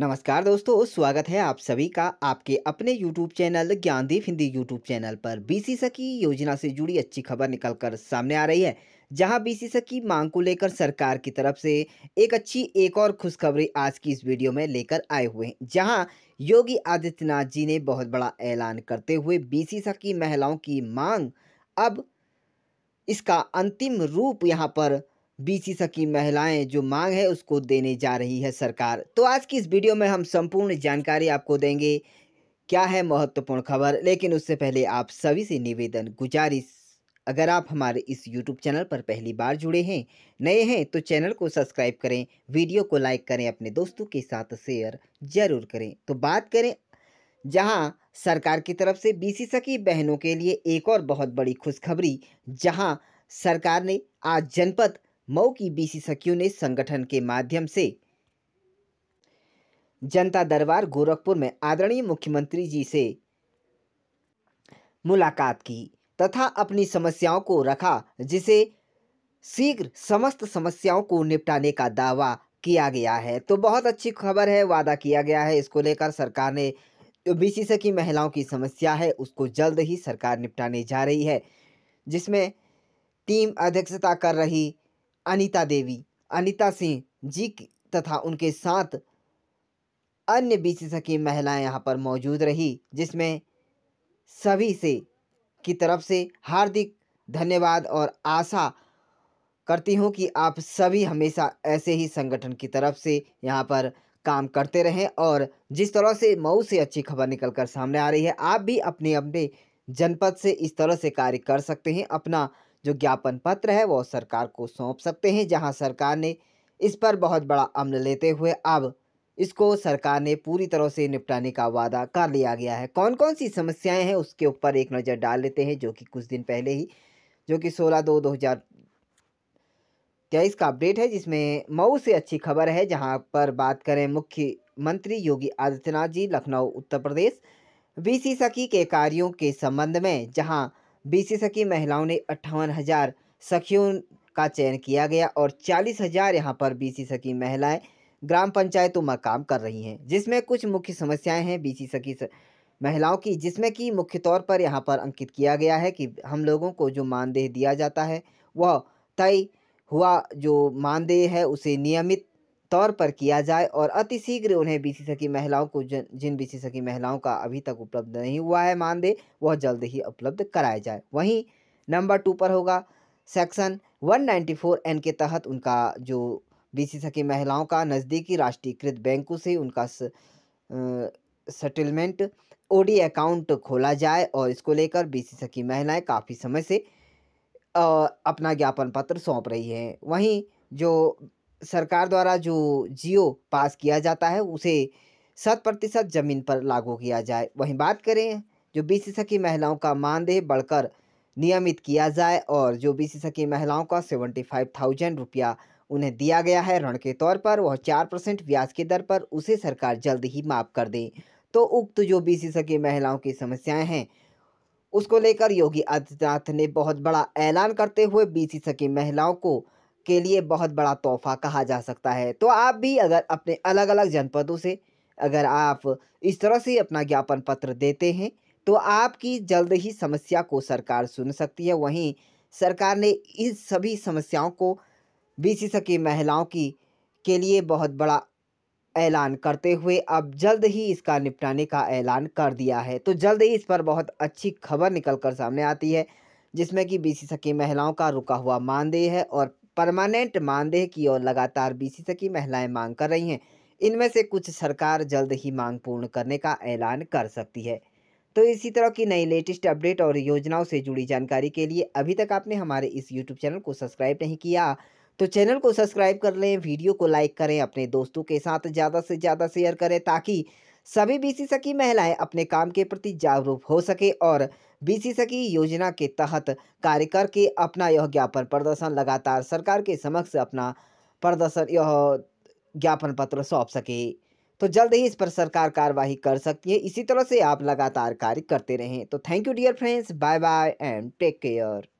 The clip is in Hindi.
नमस्कार दोस्तों स्वागत है आप सभी का आपके अपने YouTube channel Gyandeep Hindi YouTube channel पर बीसी सखी योजना से जुड़ी अच्छी खबर निकलकर सामने आ रही है जहां सी सखी मांग को लेकर सरकार की तरफ से एक अच्छी एक और खुशखबरी आज की इस वीडियो में लेकर आए हुए हैं जहां योगी आदित्यनाथ जी ने बहुत बड़ा ऐलान करते हुए सी सखी महिलाओं की मांग अब इसका अंतिम रूप यहाँ पर बीसी सकी महिलाएं जो मांग है उसको देने जा रही है सरकार तो आज की इस वीडियो में हम संपूर्ण जानकारी आपको देंगे क्या है महत्वपूर्ण खबर लेकिन उससे पहले आप सभी से निवेदन गुजारिश अगर आप हमारे इस YouTube चैनल पर पहली बार जुड़े हैं नए हैं तो चैनल को सब्सक्राइब करें वीडियो को लाइक करें अपने दोस्तों के साथ शेयर जरूर करें तो बात करें जहां सरकार की तरफ से बीसी सकी बहनों के लिए एक और बहुत बड़ी खुशखबरी जहां सरकार ने आज जनपद मऊ की बीसी सखियों ने संगठन के माध्यम से जनता दरबार गोरखपुर में आदरणीय मुख्यमंत्री जी से मुलाकात की तथा अपनी समस्याओं को रखा जिसे शीघ्र समस्त समस्याओं को निपटाने का दावा किया गया है तो बहुत अच्छी खबर है वादा किया गया है इसको लेकर सरकार ने जो बीसी सखी महिलाओं की समस्या है उसको जल्द ही सरकार निपटाने जा रही है जिसमें टीम अध्यक्षता कर रही अनिता देवी अनिता सिंह जी तथा उनके साथ अन्य विशेषज्ञ महिलाएं यहां पर मौजूद रही जिसमें सभी से की तरफ से हार्दिक धन्यवाद और आशा करती हूं कि आप सभी हमेशा ऐसे ही संगठन की तरफ से यहां पर काम करते रहें और जिस तरह से मऊ से अच्छी खबर निकल कर सामने आ रही है आप भी अपने अपने जनपद से इस तरह से कार्य कर सकते हैं अपना जो ज्ञापन पत्र है वो सरकार को सौंप सकते हैं जहां सरकार ने इस पर बहुत बड़ा अमल लेते हुए अब इसको सरकार ने पूरी तरह से निपटाने का वादा कर लिया गया है कौन कौन सी समस्याएं हैं उसके ऊपर एक नज़र डाल लेते हैं जो कि कुछ दिन पहले ही जो कि सोलह दो दो हज़ार का अपडेट है जिसमें मऊ से अच्छी खबर है जहाँ पर बात करें मुख्यमंत्री योगी आदित्यनाथ जी लखनऊ उत्तर प्रदेश बी सखी के कार्यों के संबंध में जहां बीस सखी महिलाओं ने अट्ठावन हज़ार सखियों का चयन किया गया और चालीस हज़ार यहाँ पर बीसी सखी महिलाएं ग्राम पंचायतों में काम कर रही हैं जिसमें कुछ मुख्य समस्याएं हैं बीसी सखी स... महिलाओं की जिसमें कि मुख्य तौर पर यहाँ पर अंकित किया गया है कि हम लोगों को जो मानदेय दिया जाता है वह तय हुआ जो मानदेय है उसे नियमित तौर पर किया जाए और अतिशीघ्र उन्हें सी सकी महिलाओं को जन, जिन सी सकी महिलाओं का अभी तक उपलब्ध नहीं हुआ है मानदेय वह जल्द ही उपलब्ध कराया जाए वहीं नंबर टू पर होगा सेक्शन 194 एन के तहत उनका जो सी सकी महिलाओं का नज़दीकी राष्ट्रीयकृत बैंकों से उनका सेटलमेंट ओ सेटलमेंट ओडी अकाउंट खोला जाए और इसको लेकर सी सखी महिलाएं काफ़ी समय से आ, अपना ज्ञापन पत्र सौंप रही हैं वहीं जो सरकार द्वारा जो जियो पास किया जाता है उसे शत प्रतिशत जमीन पर लागू किया जाए वहीं बात करें जो सी की महिलाओं का मानदेय बढ़कर नियमित किया जाए और जो सी की महिलाओं का सेवेंटी फाइव थाउजेंड रुपया उन्हें दिया गया है ऋण के तौर पर वह चार परसेंट ब्याज की दर पर उसे सरकार जल्द ही माफ़ कर दे तो उक्त जो सी सकी महिलाओं की समस्याएं हैं उसको लेकर योगी आदित्यनाथ ने बहुत बड़ा ऐलान करते हुए सी सकी महिलाओं को के लिए बहुत बड़ा तोहफा कहा जा सकता है तो आप भी अगर अपने अलग अलग जनपदों से अगर आप इस तरह से अपना ज्ञापन पत्र देते हैं तो आपकी जल्द ही समस्या को सरकार सुन सकती है वहीं सरकार ने इन सभी समस्याओं को विशेषज्ञ महिलाओं की के लिए बहुत बड़ा ऐलान करते हुए अब जल्द ही इसका निपटाने का ऐलान कर दिया है तो जल्द ही इस पर बहुत अच्छी खबर निकल कर सामने आती है जिसमें कि बीसी सकी महिलाओं का रुका हुआ मानदेय है और परमानेंट मानदेह की ओर लगातार बी की महिलाएं मांग कर रही हैं इनमें से कुछ सरकार जल्द ही मांग पूर्ण करने का ऐलान कर सकती है तो इसी तरह की नई लेटेस्ट अपडेट और योजनाओं से जुड़ी जानकारी के लिए अभी तक आपने हमारे इस यूट्यूब चैनल को सब्सक्राइब नहीं किया तो चैनल को सब्सक्राइब कर लें वीडियो को लाइक करें अपने दोस्तों के साथ ज़्यादा से ज़्यादा शेयर करें ताकि सभी बीसी सखी महिलाएं अपने काम के प्रति जागरूक हो सके और बीसी सखी योजना के तहत कार्य करके अपना यह ज्ञापन प्रदर्शन लगातार सरकार के समक्ष अपना प्रदर्शन यह ज्ञापन पत्र सौंप सके तो जल्द ही इस पर सरकार कार्यवाही कर सकती है इसी तरह से आप लगातार कार्य करते रहें तो thank you dear friends bye bye and take care